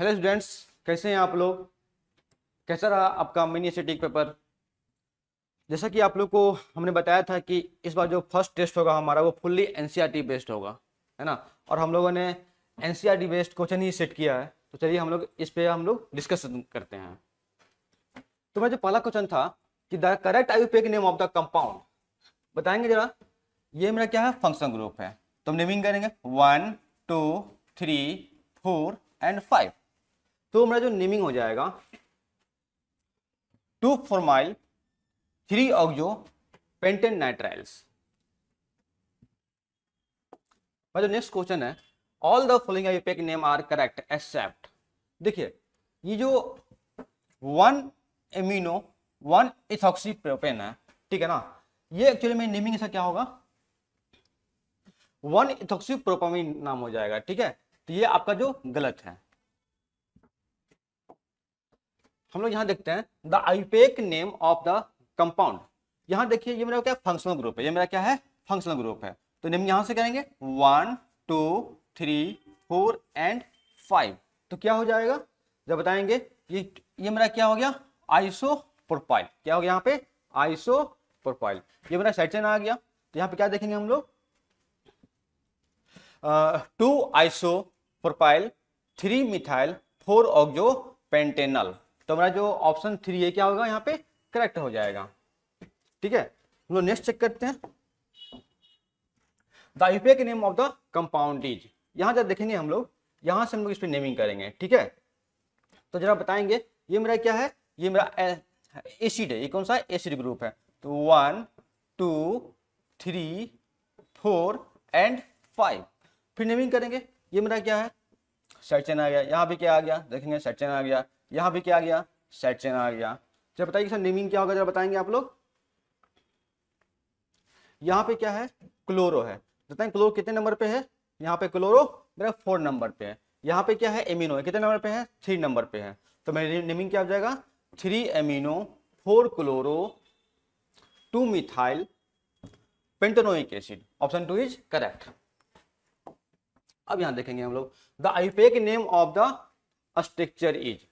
Hello students कैसे हैं आप लोग कैसा रहा आपका मिनी सिटिक पेपर जैसा कि आप लोग को हमने बताया था कि इस बार जो फर्स्ट टेस्ट होगा हमारा वो फुल्ली एनसीईआरटी बेस्ड होगा है ना और हम लोगों ने एनसीईआरटी बेस्ड क्वेश्चन ही सेट किया है तो चलिए हम लोग इस पर हम लोग डिस्कशन करते हैं तो मेरा जो पहला क्वेश्चन था कि the correct I U name of the compound बताएंगे जरा ये मेरा क्या है फंक्शन ग्रुप है तो हम नेमिंग करेंगे one two three four and five तो हमारा जो नेमिंग हो जाएगा two formyl three oxo pentane nitriles जो नेक्स्ट क्वेश्चन है all the following IUPAC name are correct except देखिए ये जो one amino one ethoxy propane है ठीक है ना ये एक्चुअली में नेमिंग ऐसा क्या होगा वन इथॉक्सी प्रोपामिन नाम हो जाएगा ठीक है तो ये आपका जो गलत है हम लोग यहाँ देखते हैं the IUPAC name of the compound यहाँ देखिए ये मेरा क्या फंक्शनल ग्रुप है ये मेरा क्या है फंक्शनल ग्रुप है तो नेम यहाँ से करेंगे one two three four and five तो क्या हो जाएगा जब बताएंगे ये ये मेरा क्या हो गया आइसो प्रोफाइल क्या हो गया यहाँ पे आइसो प्रोफाइल ये मेरा सेक्शन आ गया तो यहाँ पे क्या देखेंगे हम लोग two iso propyl three methyl four oxo pentanal तो हमारा जो ऑप्शन थ्री है क्या होगा यहाँ पे करेक्ट हो जाएगा ठीक है हम लोग नेक्स्ट चेक करते हैं the effect name of the compound is यहाँ जब देखेंगे हम लोग यहाँ से हम लोग इस पर नेमिंग करेंगे ठीक है तो जरा बताएंगे ये मेरा क्या है ये मेरा एसिड है ये कौन सा एसिड ग्रुप है तो one two three four and five फिर नेमिंग करेंगे ये मेरा क्या है सर्चन आ गया यहाँ पे क्या आ गया देखेंगे सर्चन आ गया यहां पे क्या आ गया सेट चेन आ गया जब बताइए सर नेमिंग क्या होगा जरा बताएंगे आप लोग यहां पे क्या है क्लोरो है बताएं क्लोरो कितने नंबर पे है यहाँ पे क्लोरो मेरा फोर नंबर पे है यहाँ पे क्या है एमिनो है कितने नंबर पे है थ्री नंबर पे है तो मेरे नेमिंग क्या हो जाएगा three amino four chloro two methyl pentanoic acid option two is correct अब यहां देखेंगे हम लोग the IUPAC name of the structure is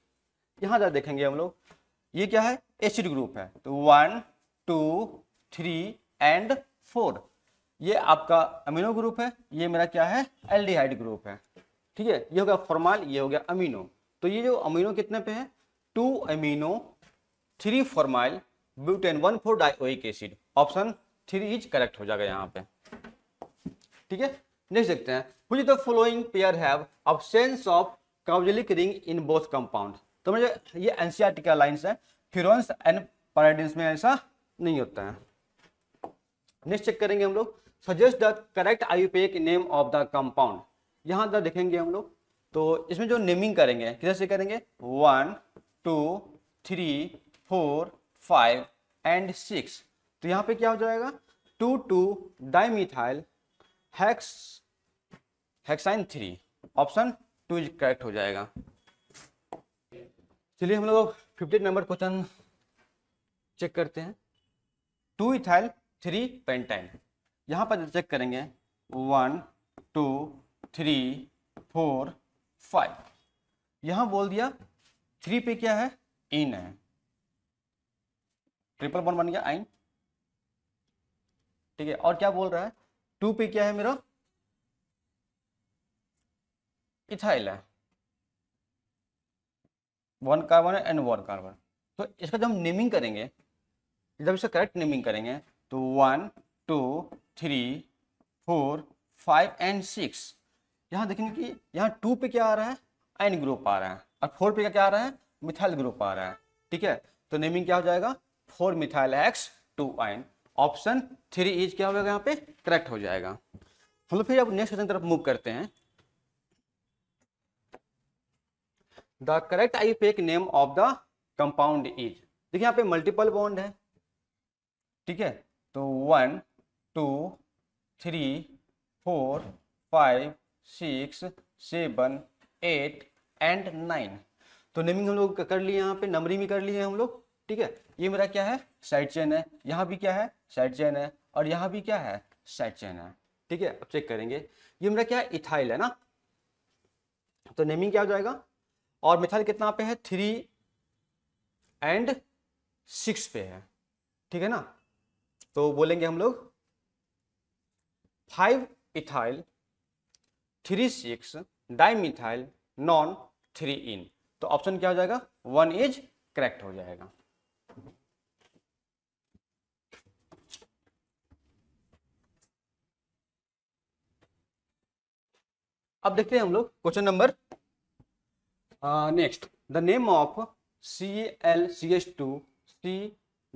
यहां जा देखेंगे हम लोग ये क्या है एसिड ग्रुप है तो one two three and four ये आपका अमीनो ग्रुप है ये मेरा क्या है एल्डिहाइड ग्रुप है ठीक है ये हो गया फॉर्माल ये हो गया अमीनो तो ये जो अमीनो कितने पे है two amino three formyl butane one four dioic acid option three is correct हो जाएगा यहाँ पे ठीक है नेक्स्ट देखते हैं following pair have of of काउजलिक रिंग इन बोथ कंपाउंड तो मुझे ये एनसीआर e के लाइन है फिर एंड पैराडिन्स में ऐसा नहीं होता है नेक्स्ट चेक करेंगे हम लोग suggest the correct IUPAC name of the compound यहाँ तक देखेंगे हम लोग तो इसमें जो नेमिंग करेंगे किधर से करेंगे one two three four five and six तो यहाँ पे क्या हो जाएगा two two dimethyl hex hexyne three option two is correct हो जाएगा चलिए हम लोग फिफ्टी नंबर क्वेश्चन चेक करते हैं टू इथाइल थ्री पेंटाइन यहाँ पर चेक करेंगे one two three four five यहाँ बोल दिया थ्री पे क्या है इन है ट्रिपल बॉन्ड बन गया आइन ठीक है और क्या बोल रहा है टू पे क्या है मेरा इथाइल है one carbon and one carbon तो इसका जब हम नेमिंग करेंगे जब इसका करेक्ट नेमिंग करेंगे तो one two three four five and six यहाँ देखेंगे कि यहाँ टू पे क्या आ रहा है एन ग्रुप आ रहा है और फोर पे क्या क्या आ रहा है मिथाइल ग्रुप आ रहा है ठीक है तो नेमिंग क्या हो जाएगा four methyl hex two yne option three is क्या होगा यहाँ पे करेक्ट हो जाएगा हम लोग फिर अब नेक्स्ट क्वेश्चन तरफ मूव करते हैं the correct fake name of the compound is देखिए यहाँ पे मल्टीपल बॉन्ड है ठीक है तो one two three four five six seven eight and nine तो नेमिंग हम लोग कर लिए यहाँ पे नंबरिंग भी कर लिए हम लोग ठीक है ये मेरा क्या है साइड चेन है यहाँ भी क्या है साइड चेन है और यहाँ भी क्या है साइड चेन है ठीक है अब चेक करेंगे ये मेरा क्या है इथाइल है ना तो नेमिंग क्या हो जाएगा और मिथाइल कितना पे है थ्री एंड सिक्स पे है ठीक है ना तो बोलेंगे हम लोग five ethyl three six dimethyl non three ene तो ऑप्शन क्या हो जाएगा वन इज करेक्ट हो जाएगा अब देखते हैं हम लोग question number next the name of C L C H two C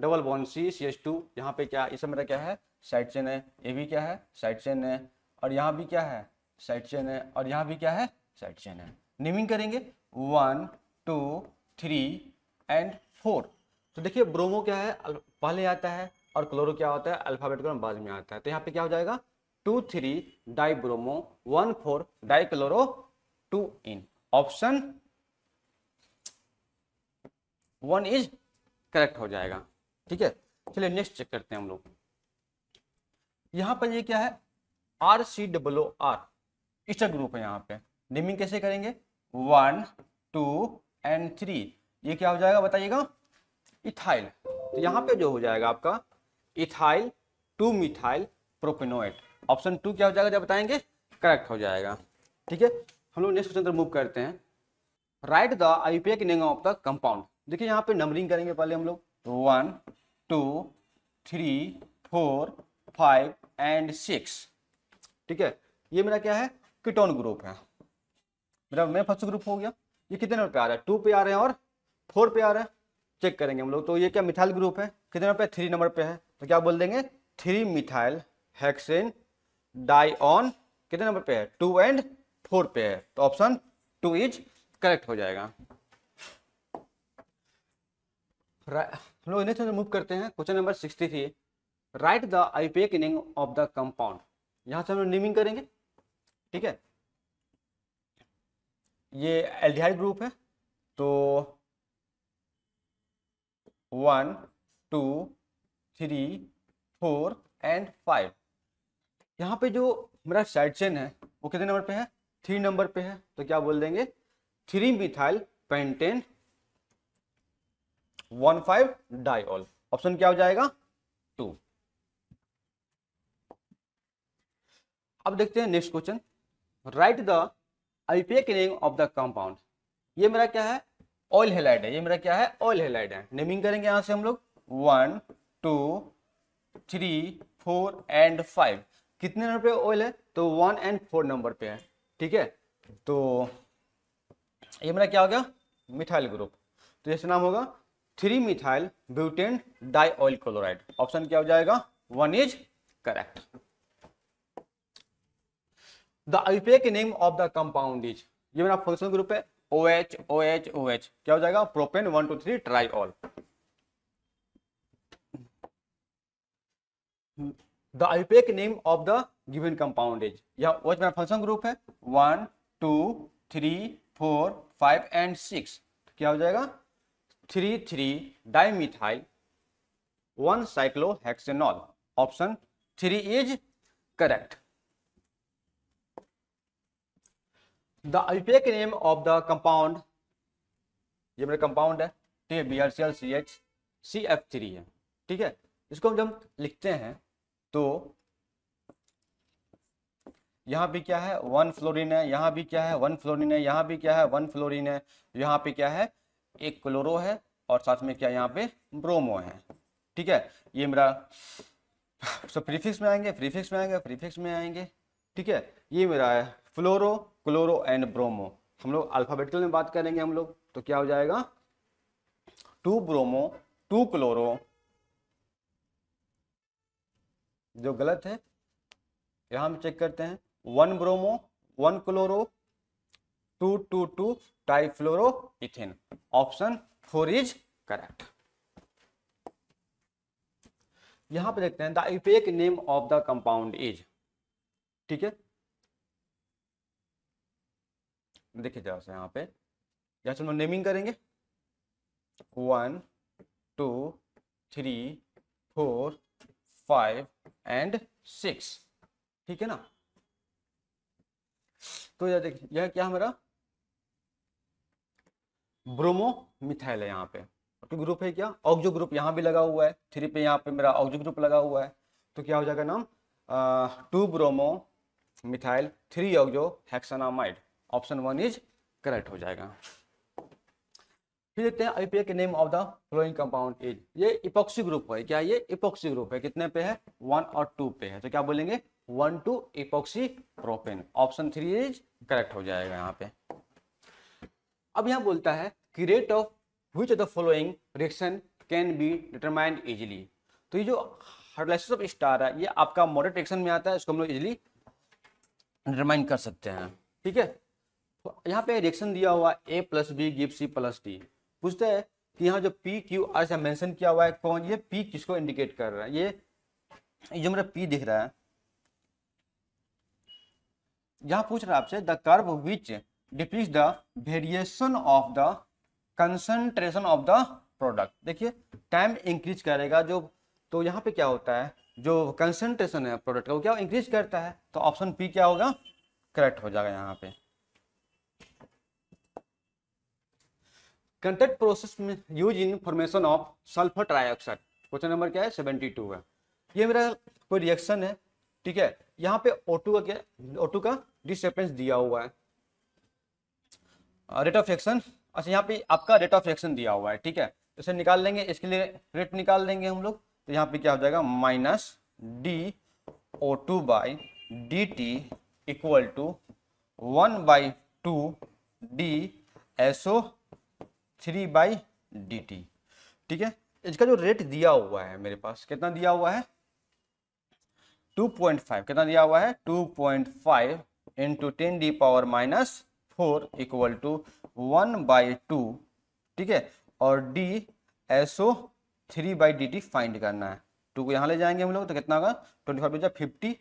double bond C C H two यहाँ पे क्या इस मेरा क्या है साइड चेन है ये भी क्या है साइड चेन है और यहाँ भी क्या है साइड चेन है और यहाँ भी क्या है साइड चेन है नेमिंग करेंगे one two three and four तो देखिए ब्रोमो क्या है पहले आता है और क्लोरो क्या होता है अल्फाबेट क्रम बाद में आता है तो यहाँ पे क्या हो जाएगा two three di bromo one four di chloro two ene option one is correct हो जाएगा ठीक है चलिए नेक्स्ट चेक करते हैं हम लोग यहाँ पर ये क्या है आर सी डब्लो आर इस ग्रुप है यहाँ पे नेमिंग कैसे करेंगे वन टू एंड थ्री ये क्या हो जाएगा बताइएगा इथाइल तो यहाँ पे जो हो जाएगा आपका ethyl two methyl propanoate option two क्या हो जाएगा जब बताएंगे करेक्ट हो जाएगा ठीक है हम लोग नेक्स्ट क्वेश्चन मूव करते हैं right the IUPAC name of the compound देखिए यहाँ पे नंबरिंग करेंगे पहले हम लोग one two three four five and six ठीक है ये मेरा क्या है किटोन ग्रुप है मेरा मैं फर्स्ट ग्रुप हो गया ये कितने नंबर पे आ रहा है टू पे आ रहे हैं और फोर पे आ रहा है चेक करेंगे हम लोग तो ये क्या मिथाइल ग्रुप है कितने नंबर पे थ्री नंबर पे है तो क्या बोल देंगे थ्री मिथाइल हेक्सेन ऑन कितने नंबर पे है टू एंड फोर पे है तो ऑप्शन टू इज करेक्ट हो जाएगा राइट मूव करते हैं question number sixty three right the IUPAC naming of the compound यहां से हम लोग नेमिंग करेंगे ठीक है ये एल्डिहाइड ग्रुप है तो one two three four and five यहाँ पे जो मेरा साइड चेन है वो कितने नंबर पे है थ्री नंबर पे है तो क्या बोल देंगे three methyl pentane one five diol option क्या हो जाएगा टू अब देखते हैं next question right the IUPAC name of the compound ये मेरा क्या है ऑयल हेलाइड है ये मेरा क्या है ऑयल हेलाइड है नेमिंग करेंगे यहां से हम लोग one two three four and five कितने नंबर पे ऑयल है तो वन एंड फोर नंबर पे है ठीक है तो ये मेरा क्या हो गया मिथाइल ग्रुप तो जैसे नाम होगा three methyl butane diol chloride option क्या हो जाएगा वन इज करेक्ट द अल्पेक name of the compound is ये मेरा फंक्शन ग्रुप है O H O H O H क्या हो जाएगा propane one two three triol the अल्पेक name of the given compound is यह ओएच मेरा फंक्शन ग्रुप है one two three four five and six क्या हो जाएगा three three dimethyl one cyclohexanol option three is correct the opaque name of the compound ये मेरा compound है ठीक है B R C L C H C F three है ठीक है इसको हम जब लिखते हैं तो यहाँ भी क्या है वन फ्लोरीन है यहाँ भी क्या है वन फ्लोरीन है यहाँ भी क्या है वन फ्लोरीन है यहाँ पे क्या है एक क्लोरो है और साथ में क्या यहाँ पे ब्रोमो है ठीक है ये मेरा सब प्रीफिक्स में आएंगे प्रीफिक्स में आएंगे प्रीफिक्स में आएंगे ठीक है ये मेरा है फ्लोरो क्लोरो एंड ब्रोमो हम लोग अल्फाबेटिकल में बात करेंगे हम लोग तो क्या हो जाएगा टू ब्रोमो टू क्लोरो जो गलत है यहां हम चेक करते हैं one bromo one chloro two two two trifluoro ethane option four is correct यहां पर देखते हैं the effect name of the compound is ठीक है देखिए जरा से यहां पे जहाँ हम नेमिंग करेंगे one two three four five and six ठीक है ना तो यह देखिए यह क्या हमारा ब्रोमो मिथाइल है यहाँ पे तो ग्रुप है क्या ऑक्जो ग्रुप यहाँ भी लगा हुआ है थ्री पे यहाँ पे मेरा ऑक्जो ग्रुप लगा हुआ है तो क्या हो जाएगा नाम two bromo methyl three oxo hexanamide option one is correct हो जाएगा फिर देखते हैं IUPAC name of the following compound is ये इपोक्सी ग्रुप है क्या ये इपोक्सी ग्रुप है कितने पे है वन और टू पे है तो क्या बोलेंगे one two epoxy propane option three is correct हो जाएगा यहाँ पे अब यहाँ बोलता है कि rate of which of the following reaction can be determined easily तो ये जो हाइड्रोलाइसिस ऑफ स्टार है ये आपका मॉडर्न रिएक्शन में आता है इसको हम लोग इजिली डिटरमाइन कर सकते हैं ठीक है तो यहाँ पे रिएक्शन दिया हुआ A plus B give C plus D पूछते हैं कि यहाँ जो पी क्यू आर से मैंशन किया हुआ है कौन ये पी किसको इंडिकेट कर रहा है ये जो मेरा पी दिख रहा है यहाँ पूछ रहा है आपसे the curve which decrease the variation of the concentration of the product देखिए टाइम इंक्रीज करेगा जो तो यहाँ पे क्या होता है जो कंसनट्रेशन है प्रोडक्ट का वो क्या इंक्रीज करता है तो ऑप्शन पी क्या होगा करेक्ट हो जाएगा यहाँ पे कंटेक्ट प्रोसेस में use in formation of sulphur trioxide question number क्या है सेवेंटी टू है ये मेरा कोई रिएक्शन है ठीक है यहाँ पे ओटू का क्या ओटू का डिसेपेंस दिया हुआ है रेट ऑफ रिएक्शन अच्छा यहाँ पे आपका रेट ऑफ रिएक्शन दिया हुआ है ठीक है इसे निकाल लेंगे इसके लिए रेट निकाल लेंगे हम लोग तो यहाँ पे क्या हो जाएगा minus D O two by D T equal to one by two D S O three by D T ठीक है इसका जो रेट दिया हुआ है मेरे पास कितना दिया हुआ है 2.5 कितना दिया हुआ है 2.5 point five into ten the power minus four equal to one by two ठीक है और D S O three by D T find करना है टू को यहाँ ले जाएंगे हम लोग तो कितना होगा ट्वेंटी फाइव बचा फिफ्टी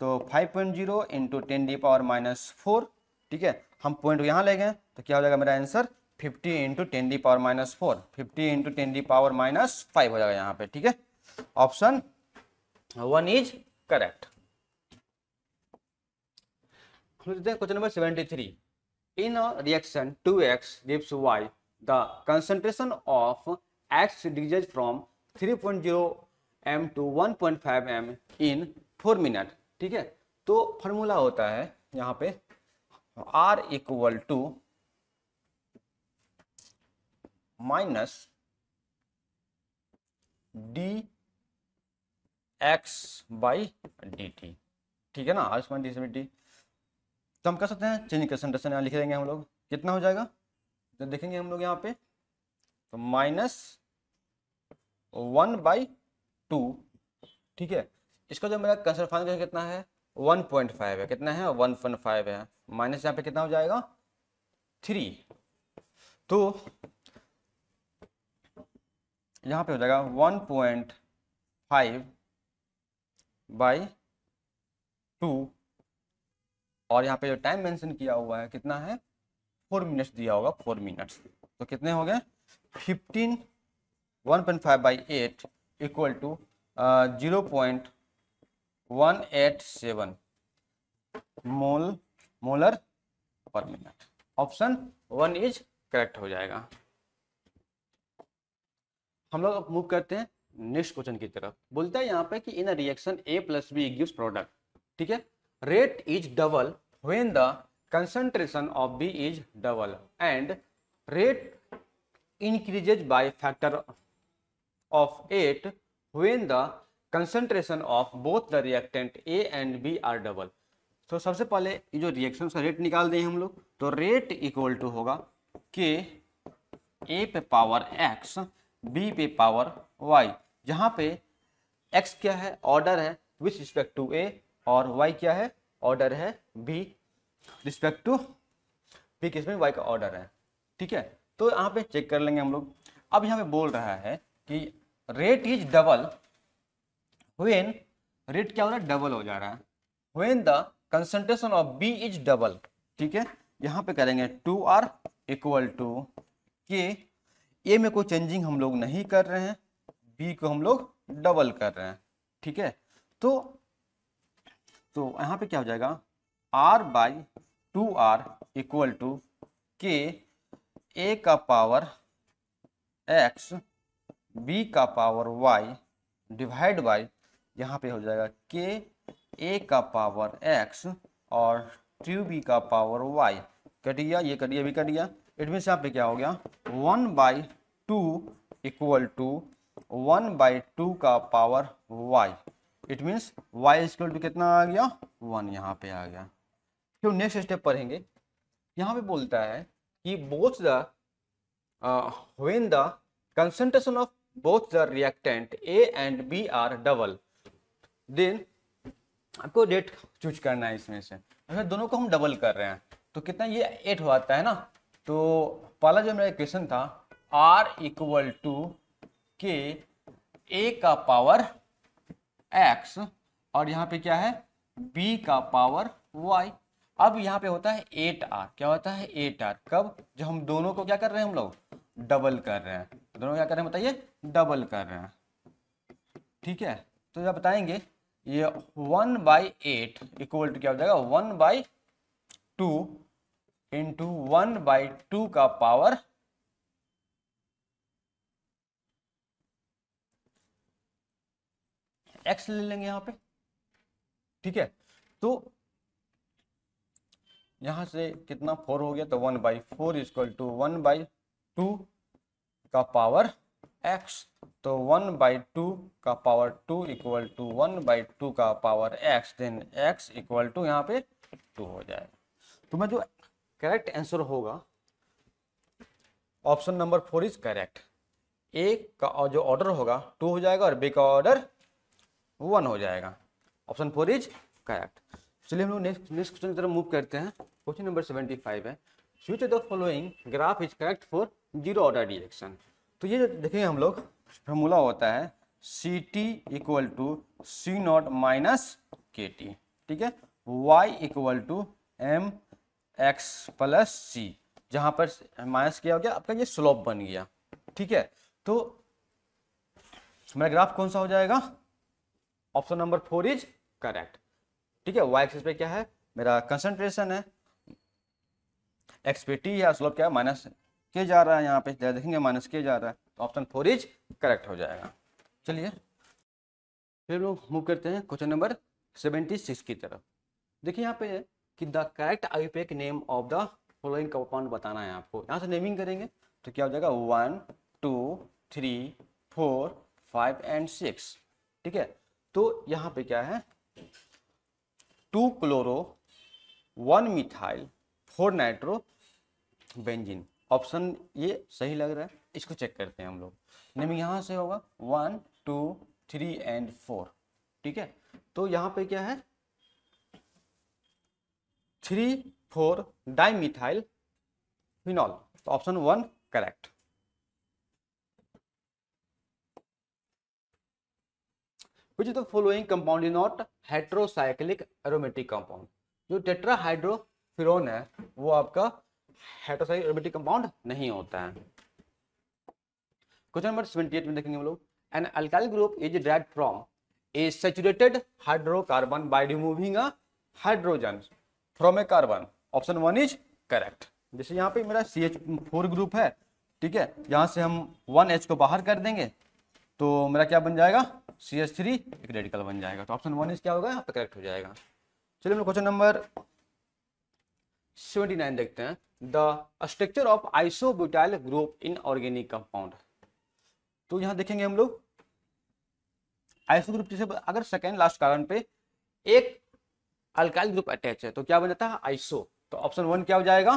तो five point zero into ten the power minus four ठीक है हम पॉइंट को यहाँ ले गए तो क्या हो जाएगा मेरा answer fifty into ten the power minus four fifty into ten the power minus five हो जाएगा यहाँ पे ठीक है option one is correct question number seventy three in reaction two X gives Y the concentration of X decreases from three point zero M to one M in four minute ठीक है तो formula होता है यहाँ पे R equal to minus D X by D T ठीक है ना आज मैं डिसबिलिटी तो हम कर सकते हैं चेंज इक्वेशन इंडक्शन यहाँ लिख देंगे हम लोग कितना हो जाएगा तो देखेंगे हम लोग यहाँ पे तो माइनस वन बाई टू ठीक है इसका जो मेरा कंसर फाइन कितना है वन पॉइंट फाइव है कितना है वन पॉइंट फाइव है माइनस यहाँ पे कितना हो जाएगा थ्री तो यहाँ पे हो जाएगा one point five by two और यहाँ पे जो टाइम मेंशन किया हुआ है कितना है फोर मिनट्स दिया होगा फोर मिनट्स तो कितने हो गए fifteen one point five by eight equal to zero point one eight seven mole molar per minute option one is correct हो जाएगा हम लोग अब मूव करते हैं नेक्स्ट क्वेश्चन की तरफ बोलता है यहाँ पे कि in reaction A plus B gives product ठीक है rate is double when the concentration of B is double and rate increases by factor of 8 when the concentration of both the reactant A and B are double. तो सबसे पहले ये जो reaction का rate निकाल दें हम लोग तो रेट इक्वल टू होगा के ए पे पावर एक्स बी पे पावर वाई जहाँ पे एक्स क्या है ऑर्डर है विथ रिस्पेक्ट टू ए और वाई क्या है ऑर्डर है बी रिस्पेक्ट टू बी किस में वाई का ऑर्डर है ठीक है तो यहाँ पे चेक कर लेंगे हम लोग अब यहाँ पे बोल रहा है कि rate is double when rate क्या हो रहा है डबल हो जा रहा है when the concentration of B is double ठीक है यहाँ पे करेंगे to R equal to K ए में कोई चेंजिंग हम लोग नहीं कर रहे हैं बी को हम लोग डबल कर रहे हैं ठीक है तो तो यहाँ पे क्या हो जाएगा R by two R equal to K A का पावर एक्स बी का पावर वाई डिवाइड बाई यहाँ पे हो जाएगा के ए का पावर एक्स और टू बी का पावर वाई कट गया ये कट गया भी कट गया एडमिट से यहाँ पे क्या हो गया one by two equal to one by two का power Y it means Y equal to कितना आ गया वन यहाँ पे आ गया फिर नेक्स्ट स्टेप पढ़ेंगे यहाँ पे बोलता है कि both the when the concentration of both the reactant A and B are double then आपको डेट चूज करना है इसमें से अगर अच्छा, दोनों को हम डबल कर रहे हैं तो कितना ये एट हो जाता है ना तो पहला जो मेरा क्वेश्चन था are equal to K A का पावर एक्स और यहाँ पे क्या है बी का पावर वाई अब यहाँ पे होता है एट आर क्या होता है एट आर कब जब हम दोनों को क्या कर रहे हैं हम लोग डबल कर रहे हैं दोनों क्या कर रहे हैं बताइए डबल कर रहे हैं ठीक है तो जब बताएंगे ये one by eight equal to क्या हो जाएगा one by two into one by two का पावर एक्स ले लेंगे यहां पे ठीक है तो यहां से कितना फोर हो गया तो one by four is equal to one by two का पावर एक्स तो वन बाई टू का power two equal to one by two का power X then X equal to यहां पे टू हो जाएगा तो मैं जो करेक्ट आंसर होगा option number four is correct A का जो ऑर्डर होगा टू हो जाएगा और बी का ऑर्डर वन हो जाएगा ऑप्शन फोर इज करेक्ट चलिए हम लोग नेक्स्ट नेक्स्ट क्वेश्चन की तरफ मूव करते हैं क्वेश्चन नंबर सेवेंटी फाइव है which the following graph is correct for zero order reaction तो ये देखेंगे हम लोग फॉर्मूला होता है C T equal to C not minus K T ठीक है Y equal to M X plus C जहाँ पर माइनस किया हो गया आपका ये स्लोप बन गया ठीक है तो मेरा ग्राफ कौन सा हो जाएगा option number four is correct ठीक है वाई एक्सिस पे क्या है मेरा कंसंट्रेशन है एक्स पे टी है स्लोप क्या है माइनस के जा रहा है यहाँ पे देखेंगे माइनस के जा रहा है तो ऑप्शन फोर इज करेक्ट हो जाएगा चलिए फिर लोग मूव करते हैं क्वेश्चन नंबर सेवेंटी सिक्स की तरफ देखिए यहाँ पे कि the correct IUPAC name of the following compound बताना है आपको यहाँ से नेमिंग करेंगे तो क्या हो जाएगा one two three four five and six ठीक है तो यहां पे क्या है two chloro one methyl four nitro benzene option ये सही लग रहा है इसको चेक करते हैं हम लोग नहीं यहां से होगा one two three and four ठीक है तो यहां पे क्या है three four di methyl phenol तो option one correct which of the following compound is not heterocyclic aromatic compound जो टेट्राहाइड्रोफिरोन है वो आपका हेट्रोसाइक एरोमेटिक कंपाउंड नहीं होता है क्वेश्चन नंबर 78 में देखेंगे हम लोग an alkyl group is dead from a saturated hydrocarbon by removing a hydrogen from a carbon option one is correct जैसे यहाँ पे मेरा सी एच फोर ग्रुप है ठीक है यहाँ से हम वन एच को बाहर कर देंगे तो मेरा क्या बन जाएगा सी एस थ्री एक रेडिकल बन जाएगा तो ऑप्शन वन इज क्या होगा यहाँ पे करेक्ट हो जाएगा चलिए हम लोग क्वेश्चन नंबर सेवेंटी नाइन देखते हैं the structure of isobutyl group in organic compound तो यहाँ देखेंगे हम लोग आइसो ग्रुप जैसे अगर सेकेंड लास्ट कार्बन पे एक अल्काइल ग्रुप अटैच है तो क्या बन जाता है आइसो तो ऑप्शन वन क्या हो जाएगा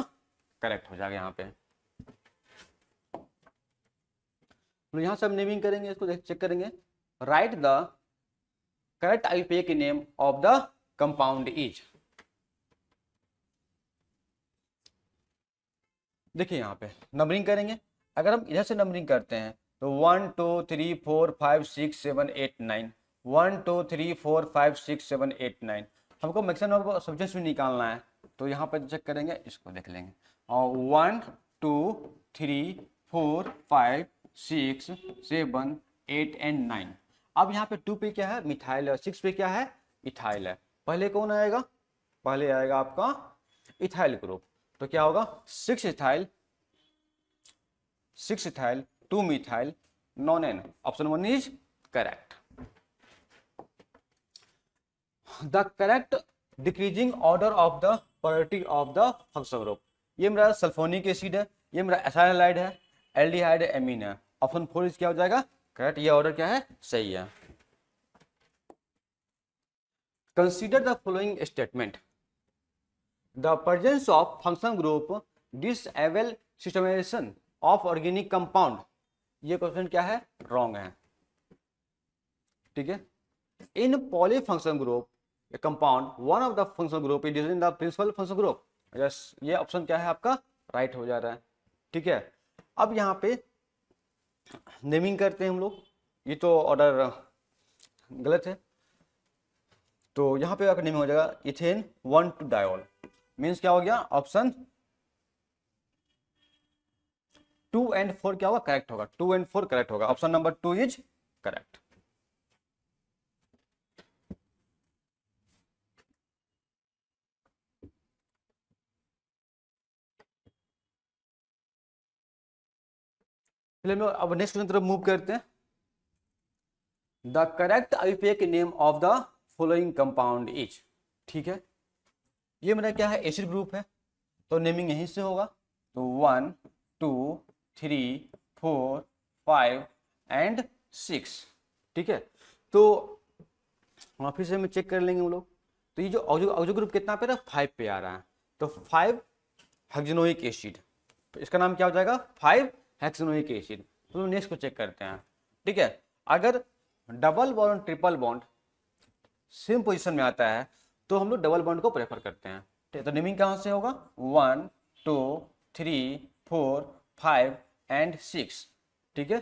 करेक्ट हो जाएगा यहाँ पे तो यहाँ से हम नेमिंग करेंगे इसको चेक करेंगे right the correct IUPAC name of the compound is देखिए यहाँ पे नंबरिंग करेंगे अगर हम इधर से नंबरिंग करते हैं तो one two three four five six seven eight nine one two three four five six seven eight nine हमको मैक्सिमम नंबर सब्जेक्ट्स भी निकालना है तो यहाँ पर चेक करेंगे इसको देख लेंगे और one two three four five six seven eight and nine अब यहाँ पे टू पे क्या है मिथाइल है सिक्स पे क्या है इथाइल है पहले कौन आएगा पहले आएगा आपका इथाइल ग्रुप तो क्या होगा six ethyl six ethyl two methyl nonane option one is correct the correct decreasing order of the priority of the function group ये मेरा सल्फोनिक एसिड है ये मेरा एसाइलाइड है एल्डिहाइड एमीन है ऑप्शन फोर इज क्या हो जाएगा करेक्ट ये ऑर्डर क्या है सही है consider the following statement the presence of function group डिस एवेल सिस्टमाइजेशन ऑफ ऑर्गेनिक कंपाउंड ये क्वेश्चन क्या है रॉन्ग है ठीक है in poly function group compound one of the function group it is in the principal function group yes ये option क्या है आपका राइट right हो जा रहा है ठीक है अब यहाँ पे नेमिंग करते हैं हम लोग ये तो ऑर्डर गलत है तो यहाँ पे आकर नेमिंग हो जाएगा ethane one two diol means क्या हो गया ऑप्शन टू एंड फोर क्या होगा करेक्ट होगा टू एंड फोर करेक्ट होगा option number two is correct चलिए हम अब नेक्स्ट क्वेश्चन तरफ मूव करते हैं the correct IUPAC name of the following compound is ठीक है ये मेरा क्या है एसिड ग्रुप है तो नेमिंग यहीं से होगा तो one two three four five and six ठीक है तो फिर से हम चेक कर लेंगे हम लोग तो ये जो ऑक्जो ग्रुप कितना पे रहा फाइव पे आ रहा है तो फाइव हेक्जेनोइक एसिड तो इसका नाम क्या हो जाएगा फाइव हेक्सनोइक एसिड तो नेक्स्ट को चेक करते हैं ठीक है अगर double bond triple bond same position में आता है तो हम लोग डबल बॉन्ड को प्रेफर करते हैं तो नेमिंग कहाँ से होगा one two three four five and six ठीक है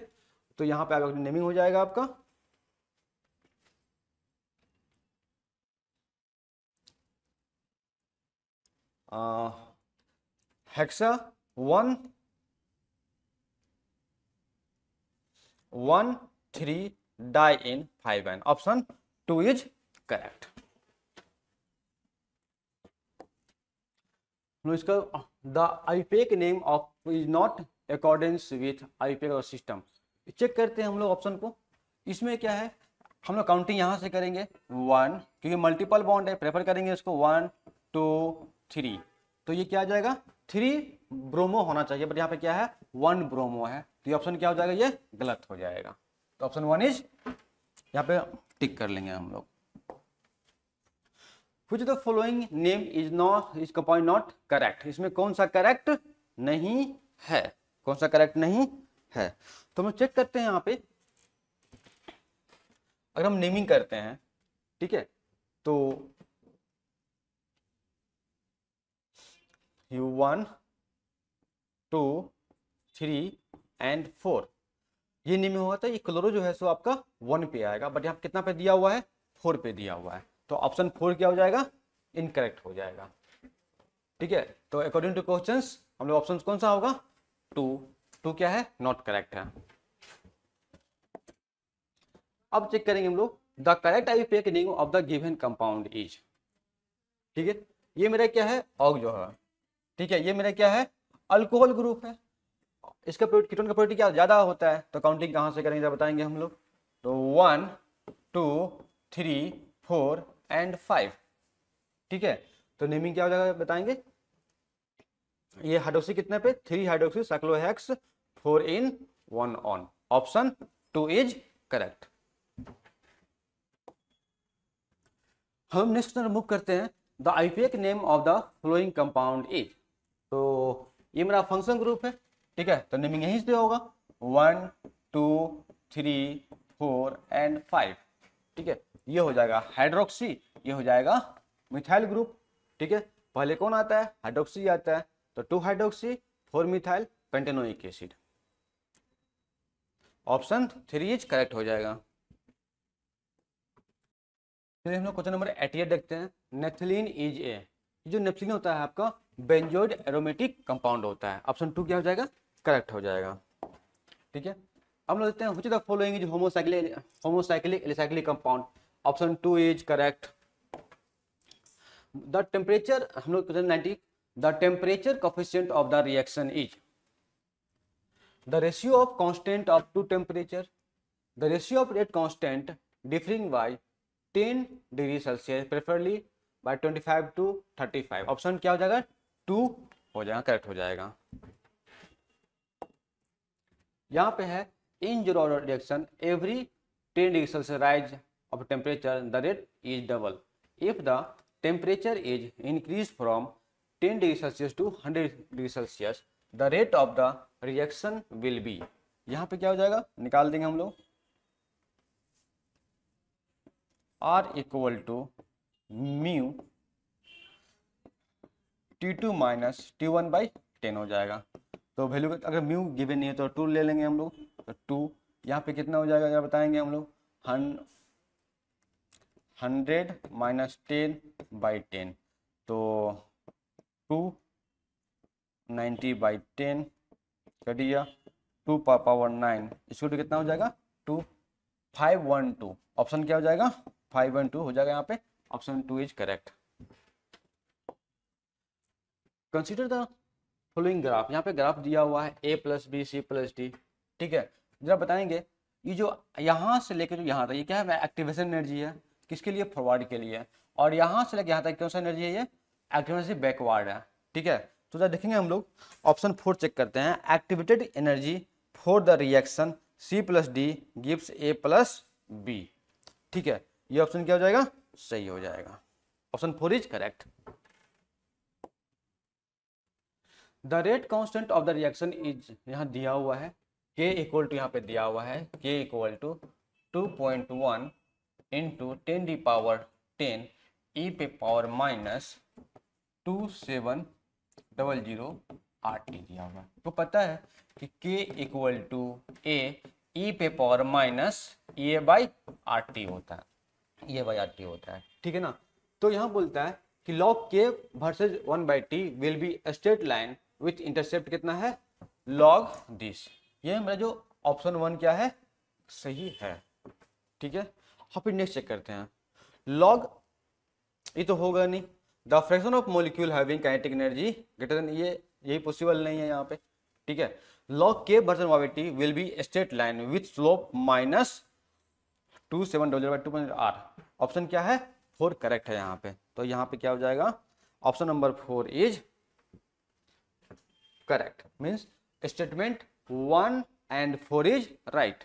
तो यहाँ पे आपका नेमिंग हो जाएगा आपका hexa one one three diene five ene option two is correct the IUPAC name of is not according with IUPAC और सिस्टम चेक करते हैं हम लोग ऑप्शन को इसमें क्या है हम लोग काउंटिंग यहां से करेंगे वन क्योंकि मल्टीपल बॉन्ड है प्रेफर करेंगे इसको वन टू थ्री तो ये क्या आ जाएगा थ्री ब्रोमो होना चाहिए बट यहाँ पे क्या है वन ब्रोमो है तो ये ऑप्शन क्या हो जाएगा ये गलत हो जाएगा तो ऑप्शन वन इज यहाँ पे टिक कर लेंगे हम लोग which the following name is not is compound not correct इसमें कौन सा करेक्ट नहीं है कौन सा करेक्ट नहीं है तो हम चेक करते हैं यहाँ पे अगर हम नेमिंग करते हैं ठीक है तो यू one two three and four ये निम्न होगा तो ये क्लोरो जो है सो आपका वन पे आएगा बट यहाँ कितना पे दिया हुआ है फोर पे दिया हुआ है तो ऑप्शन फोर क्या हो जाएगा इनकरेक्ट हो जाएगा ठीक है तो अकॉर्डिंग टू क्वेश्चन हम लोग ऑप्शन कौन सा होगा टू टू क्या है नॉट करेक्ट है अब चेक करेंगे हम लोग the correct I IUPAC name of the given compound is ठीक है ये मेरा क्या है ऑग जो है ठीक है ये मेरा क्या है अल्कोहल ग्रुप है इसका कीटोन का प्रॉपर्टी क्या ज़्यादा होता है तो काउंटिंग कहाँ से करेंगे बताएंगे हम लोग तो one two three four and five ठीक है तो नेमिंग क्या हो जाएगा बताएंगे ये हाइड्रोक्सी कितने पे three hydroxy cyclohex four ene one one option two is correct हम नेक्स्ट मूव करते हैं the IUPAC name of the following compound is तो ये मेरा फंक्शन ग्रुप है ठीक है तो नेमिंग यहीं से होगा one two three four and five ठीक है ये हो जाएगा हाइड्रोक्सी ये हो जाएगा मिथाइल ग्रुप ठीक है पहले कौन आता है हाइड्रोक्सी आता है तो two hydroxy four methyl pentanoic acid option three is correct हो जाएगा फिर हम लोग क्वेश्चन नंबर एटी देखते हैं नेथलीन इज ए जो नेप्सिलिन होता है आपका बेंजोइड एरोमेटिक कंपाउंड होता है ऑप्शन टू क्या हो जाएगा करेक्ट हो जाएगा ठीक है अब लोग देखते हैं which the following is homocyclic homocyclic alicyclic compound option two is correct the temperature हम लोग ninety the temperature coefficient of the reaction is the ratio of constant of two temperature the ratio of rate constant differing by ten degree Celsius preferably by twenty five to thirty five option क्या हो जाएगा to हो जाएगा correct हो जाएगा यहाँ पे है in zero reaction every ten degree Celsius rise of temperature the rate is double if the temperature is increase from ten degree Celsius to hundred degree Celsius the rate of the reaction will be यहाँ पे क्या हो जाएगा निकाल देंगे हम लोग R equal to mu T two minus T one by ten हो जाएगा तो वैल्यू अगर म्यू गिवन नहीं है तो टू ले लेंगे हम लोग तो टू यहाँ पे कितना हो जाएगा क्या बताएंगे हम लोग हन hundred minus ten by ten तो टू नाइन्टी बाई टेन कर दिया टू पावर नाइन इसको तो कितना हो जाएगा two five one two option क्या हो जाएगा फाइव वन टू हो जाएगा यहाँ पे option two is correct consider the following graph यहाँ पे ग्राफ दिया हुआ है A plus B C plus D ठीक है जरा बताएंगे ये जो यहाँ से लेकर जो यहाँ तक ये क्या है एक्टिवेशन एनर्जी है किसके लिए फॉरवर्ड के लिए और यहाँ से लेकर यहाँ तक कौन सा एनर्जी है ये एक्टिवेशन बैकवर्ड है ठीक है तो जरा देखेंगे हम लोग ऑप्शन फोर चेक करते हैं activated energy for the reaction C plus D gives A plus B ठीक है ये ऑप्शन क्या हो जाएगा सही हो जाएगा option four is correct the rate constant of the reaction is यहां दिया हुआ है के इक्वल टू यहां पे दिया हुआ है K equal to two point one into ten the power ten E पे power minus two seven double zero R T दिया हुआ है तो पता है कि के इक्वल टू ए ई पे power minus A by are T होता है ये वाई आर टी होता है ठीक है ना तो यहाँ बोलता है कि log K versus one by T will be straight line with intercept कितना है लॉग दिस ये मेरा जो ऑप्शन वन क्या है सही है ठीक है और फिर नेक्स्ट चेक करते हैं लॉग ये तो होगा नहीं the fraction of molecule having kinetic energy greater than ये यही पॉसिबल नहीं है यहाँ पे ठीक है log K versus one by T will be straight line with slope minus two seven double by two point आठ ऑप्शन क्या है फोर करेक्ट है यहाँ पे तो यहाँ पे क्या हो जाएगा option number four is correct means statement one and four is right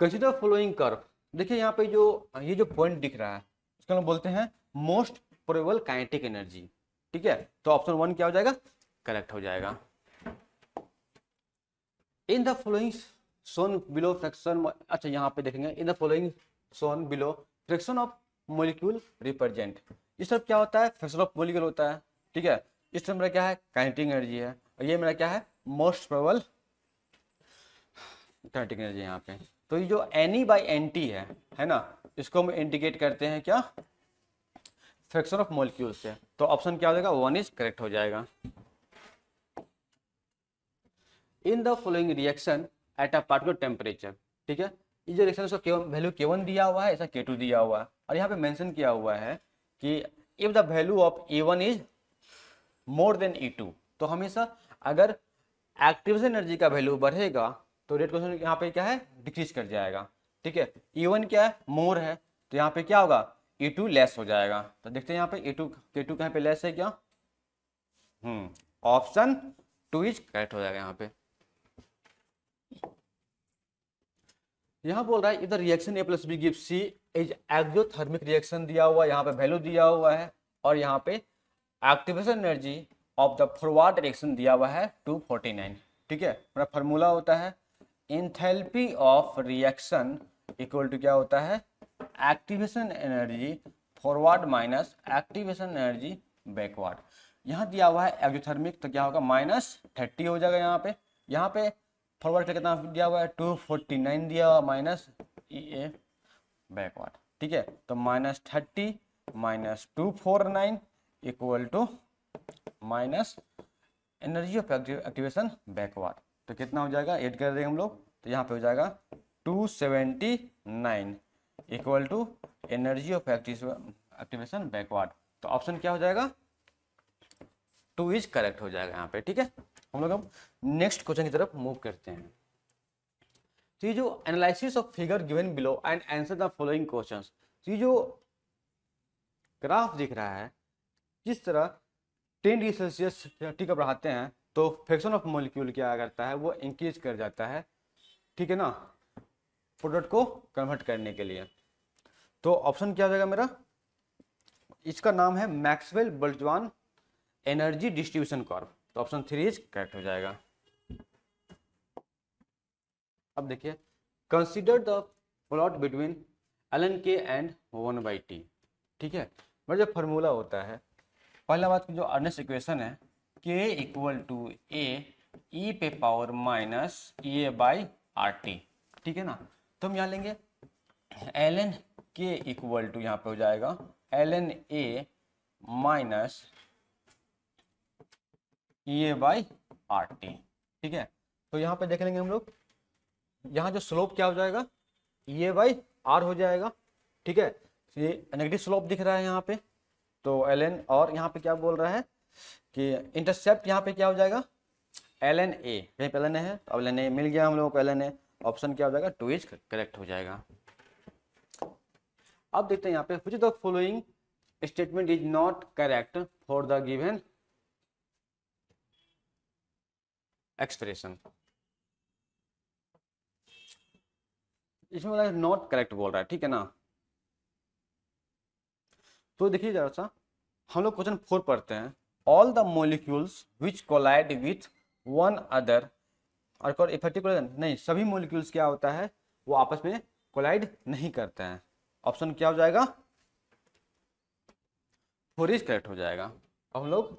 consider following curve देखिए यहाँ पे जो ये जो पॉइंट दिख रहा है इसको हम बोलते हैं मोस्ट प्रोबेबल काइनेटिक एनर्जी ठीक है तो ऑप्शन वन क्या हो जाएगा करेक्ट हो जाएगा in the following shown below fraction अच्छा यहाँ पे देखेंगे in the following shown below fraction of molecule represent इस तरफ क्या होता है फ्रैक्शन ऑफ मोलिक्यूल होता है ठीक है इस तरफ मेरा क्या है काइनेटिक एनर्जी है और ये मेरा क्या है मोस्ट प्रबल काइनेटिक एनर्जी यहाँ पे तो ये जो एनी बाई एंटी है है ना इसको हम इंडिकेट करते हैं क्या फ्रैक्शन ऑफ मोलिक्यूल से तो ऑप्शन क्या हो जाएगा वन इज करेक्ट हो जाएगा in the following reaction at a particular temperature ठीक है ये जो रिएक्शन उसका वैल्यू के वन दिया हुआ है ऐसा के टू दिया हुआ है और यहाँ पे मैंशन किया हुआ है कि if the value of A one is more than E two तो हमेशा अगर एक्टिव एनर्जी का वैल्यू बढ़ेगा तो रेट क्वेश्चन यहाँ पे क्या है डिक्रीज कर जाएगा ठीक है ई वन क्या है मोर है तो यहाँ पे क्या होगा ई टू लेस हो जाएगा तो देखते हैं यहाँ पे ए टू के टू कहाँ पे लेस है क्या hmm option two is correct हो जाएगा यहाँ पे यहाँ बोल रहा है इधर reaction A plus B give C is exothermic reaction दिया हुआ यहाँ पे वैल्यू दिया हुआ है और यहाँ पे activation energy of the forward reaction दिया हुआ है 249 ठीक है मेरा फॉर्मूला होता है enthalpy of reaction equal to क्या होता है activation energy forward minus activation energy backward यहाँ दिया हुआ है एक्जोथर्मिक तो क्या होगा माइनस थर्टी हो जाएगा यहाँ पे यहाँ पे फॉरवर्ड का कितना दिया हुआ है टू फोर्टी नाइन दिया हुआ माइनस ई ए बैकवर्ड ठीक है तो minus thirty minus two four nine equal to minus energy of activation backward तो कितना हो जाएगा एड कर देंगे हम लोग तो यहाँ पे हो जाएगा two seventy nine equal to energy of activation backward तो ऑप्शन क्या हो जाएगा टू इज करेक्ट हो जाएगा यहाँ पे ठीक है हम लोग अब नेक्स्ट क्वेश्चन की तरफ मूव करते हैं तो ये जो analysis of figure given below and answer the following question तो जो ग्राफ दिख रहा है जिस तरह टेन डिग्री सेल्सियस का बढ़ाते हैं तो फ्रैक्शन ऑफ मोलिक्यूल क्या करता है वो इंक्रीज कर जाता है ठीक है ना प्रोडक्ट को कन्वर्ट करने के लिए तो ऑप्शन क्या हो जाएगा मेरा इसका नाम है Maxwell Boltzmann energy distribution curve तो ऑप्शन थ्री इज करेक्ट हो जाएगा अब देखिए consider the plot between L N K and one by T ठीक है बट जो फॉर्मूला होता है पहला बात की जो अर्नेस इक्वेशन है K equal to A E पे power minus E A by R T ठीक है ना तो हम यहाँ लेंगे L N K equal to यहाँ पे हो जाएगा L N A minus A by R T ठीक है तो यहाँ पे देख लेंगे हम लोग यहाँ जो स्लोप क्या हो जाएगा ए बाई आर हो जाएगा ठीक है तो ये नेगेटिव स्लोप दिख रहा है यहाँ पे तो एल एन और यहाँ पे क्या बोल रहा है कि इंटरसेप्ट यहाँ पे क्या हो जाएगा एल एन ए कहीं पे एल एन ए है तो एल एन ए मिल गया हम लोगों को एल एन ए ऑप्शन क्या हो जाएगा टू इज करेक्ट हो जाएगा अब देखते हैं यहाँ पे which the following statement is not correct for the given expression इसमें बोला नॉट करेक्ट बोल रहा है ठीक है ना तो देखिए जरा सा हम लोग क्वेश्चन फोर पढ़ते हैं all the molecules which collide with one other और पर्टिकुलर नहीं सभी मोलिक्यूल्स क्या होता है वो आपस में कोलाइड नहीं करते हैं ऑप्शन क्या हो जाएगा फोर इज करेक्ट हो जाएगा हम लोग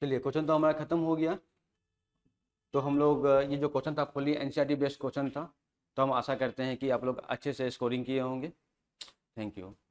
चलिए क्वेश्चन तो हमारा खत्म हो गया तो हम लोग ये जो क्वेश्चन था फुली एन बेस्ड क्वेश्चन था तो हम आशा करते हैं कि आप लोग अच्छे से स्कोरिंग किए होंगे थैंक यू